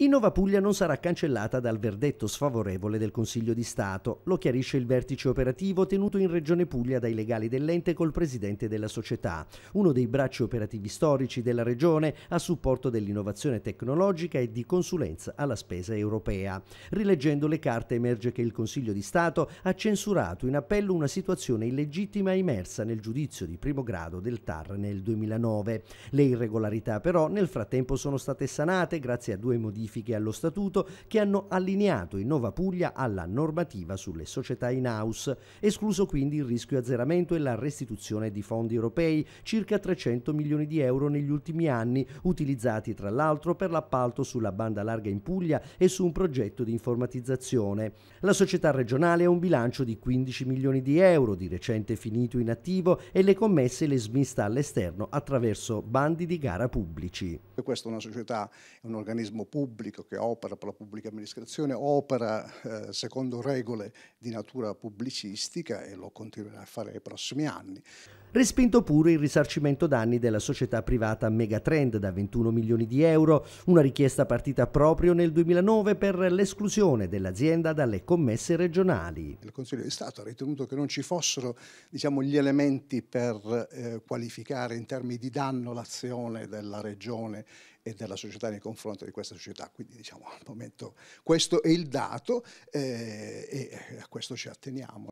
Innova Puglia non sarà cancellata dal verdetto sfavorevole del Consiglio di Stato, lo chiarisce il vertice operativo tenuto in Regione Puglia dai legali dell'ente col presidente della società, uno dei bracci operativi storici della Regione a supporto dell'innovazione tecnologica e di consulenza alla spesa europea. Rileggendo le carte emerge che il Consiglio di Stato ha censurato in appello una situazione illegittima immersa nel giudizio di primo grado del TAR nel 2009. Le irregolarità però nel frattempo sono state sanate grazie a due modifiche modifiche allo statuto che hanno allineato Innova Puglia alla normativa sulle società in house, escluso quindi il rischio azzeramento e la restituzione di fondi europei, circa 300 milioni di euro negli ultimi anni, utilizzati tra l'altro per l'appalto sulla banda larga in Puglia e su un progetto di informatizzazione. La società regionale ha un bilancio di 15 milioni di euro, di recente finito in attivo, e le commesse le smista all'esterno attraverso bandi di gara pubblici. Questa è una società, un organismo pubblico pubblico che opera per la pubblica amministrazione opera eh, secondo regole di natura pubblicistica e lo continuerà a fare nei prossimi anni. Respinto pure il risarcimento danni della società privata Megatrend da 21 milioni di euro, una richiesta partita proprio nel 2009 per l'esclusione dell'azienda dalle commesse regionali. Il Consiglio di Stato ha ritenuto che non ci fossero diciamo, gli elementi per eh, qualificare in termini di danno l'azione della regione e della società nei confronti di questa società quindi diciamo al momento questo è il dato eh, e eh, a questo ci atteniamo.